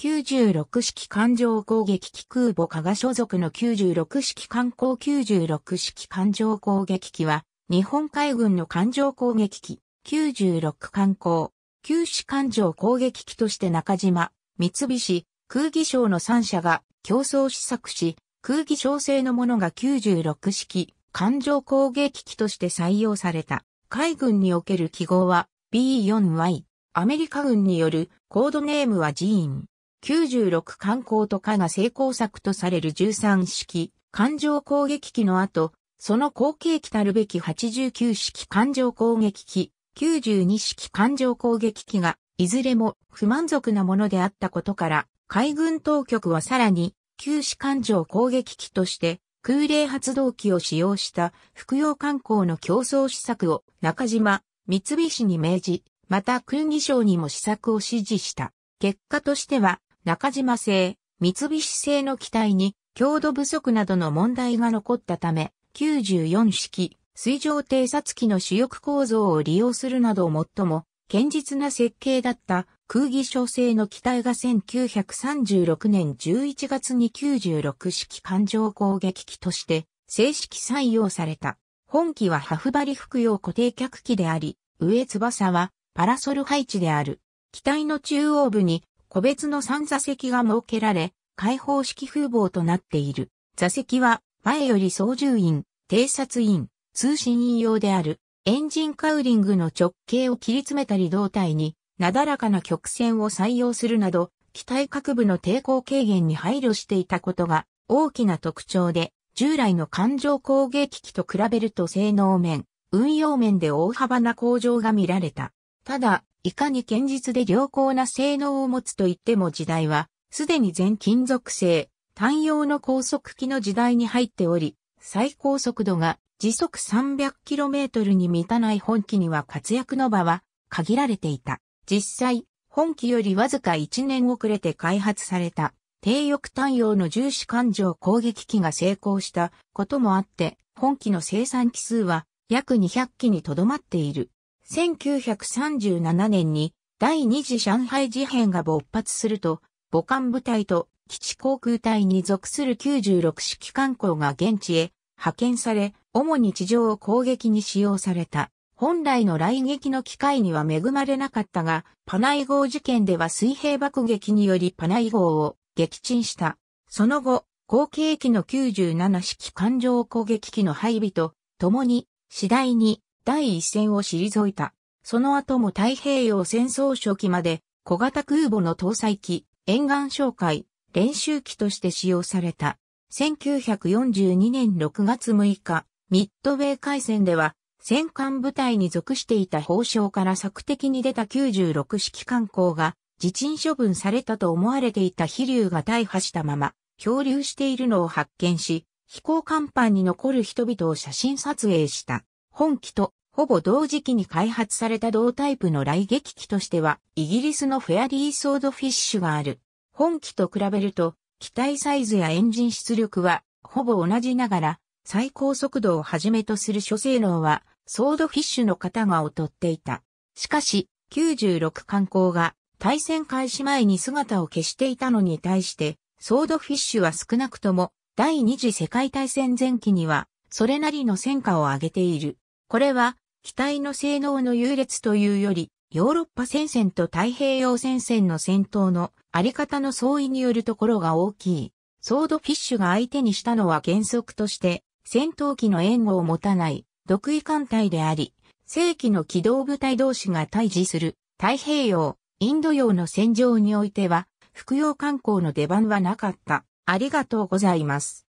96式艦上攻撃機空母加賀所属の96式艦砲96式艦上攻撃機は、日本海軍の艦上攻撃機、96艦砲、九死艦上攻撃機として中島、三菱、空技省の3社が競争試作し、空技省製のものが96式、艦上攻撃機として採用された。海軍における記号は B4Y。アメリカ軍によるコードネームはジーン。96艦砲とかが成功策とされる13式艦上攻撃機の後、その後継機たるべき89式艦上攻撃機、92式艦上攻撃機が、いずれも不満足なものであったことから、海軍当局はさらに、旧式艦上攻撃機として、空冷発動機を使用した服用艦校の競争施策を中島、三菱に命じ、また空議省にも施策を指示した。結果としては、中島製、三菱製の機体に強度不足などの問題が残ったため、94式水上偵察機の主翼構造を利用するなど最も堅実な設計だった空気小製の機体が1936年11月に96式艦上攻撃機として正式採用された。本機はハフバリ服用固定客機であり、上翼はパラソル配置である。機体の中央部に個別の3座席が設けられ、開放式風貌となっている。座席は、前より操縦員、偵察員、通信員用である。エンジンカウリングの直径を切り詰めたり胴体に、なだらかな曲線を採用するなど、機体各部の抵抗軽減に配慮していたことが大きな特徴で、従来の艦上攻撃機と比べると性能面、運用面で大幅な向上が見られた。ただ、いかに堅実で良好な性能を持つといっても時代は、すでに全金属製、単用の高速機の時代に入っており、最高速度が時速 300km に満たない本機には活躍の場は限られていた。実際、本機よりわずか1年遅れて開発された低翼単用の重視艦上攻撃機が成功したこともあって、本機の生産機数は約200機にとどまっている。1937年に第二次上海事変が勃発すると、母艦部隊と基地航空隊に属する96式艦校が現地へ派遣され、主に地上を攻撃に使用された。本来の来撃の機会には恵まれなかったが、パナイ号事件では水平爆撃によりパナイ号を撃沈した。その後、後継機の97式艦上攻撃機の配備と、共に次第に第一線を退いた。その後も太平洋戦争初期まで小型空母の搭載機、沿岸哨戒、練習機として使用された。1942年6月6日、ミッドウェー海戦では、戦艦部隊に属していた法相から策的に出た96式艦校が、自沈処分されたと思われていた飛竜が大破したまま、漂流しているのを発見し、飛行甲板に残る人々を写真撮影した。本機とほぼ同時期に開発された同タイプの雷撃機としては、イギリスのフェアリーソードフィッシュがある。本機と比べると、機体サイズやエンジン出力は、ほぼ同じながら、最高速度をはじめとする諸性能は、ソードフィッシュの方が劣っていた。しかし、96艦光が、対戦開始前に姿を消していたのに対して、ソードフィッシュは少なくとも、第二次世界大戦前期には、それなりの戦果を上げている。これは、機体の性能の優劣というより、ヨーロッパ戦線と太平洋戦線の戦闘のあり方の相違によるところが大きい。ソードフィッシュが相手にしたのは原則として、戦闘機の援護を持たない独位艦隊であり、正規の機動部隊同士が対峙する太平洋、インド洋の戦場においては、服用観光の出番はなかった。ありがとうございます。